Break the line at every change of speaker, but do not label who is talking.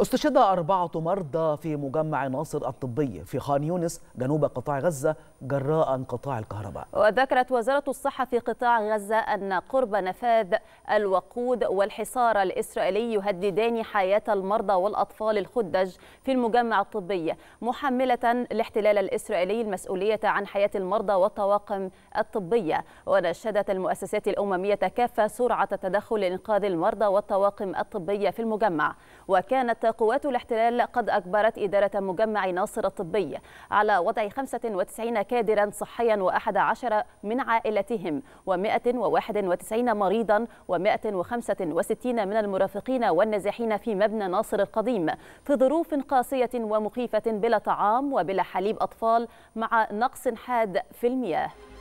استشهد أربعة مرضى في مجمع ناصر الطبي في خان يونس جنوب قطاع غزة جراء انقطاع الكهرباء
وذكرت وزارة الصحة في قطاع غزة أن قرب نفاذ الوقود والحصار الإسرائيلي يهددان حياة المرضى والأطفال الخدج في المجمع الطبي محملة الاحتلال الإسرائيلي المسؤولية عن حياة المرضى والطواقم الطبية ونشدت المؤسسات الأممية كافة سرعة تدخل لإنقاذ المرضى والطواقم الطبية في المجمع وكانت قوات الاحتلال قد أجبرت إدارة مجمع ناصر الطبي على وضع 95 كادرا صحيا و11 من عائلتهم و191 مريضا و165 من المرافقين والنازحين في مبنى ناصر القديم في ظروف قاسية ومخيفة بلا طعام وبلا حليب أطفال مع نقص حاد في المياه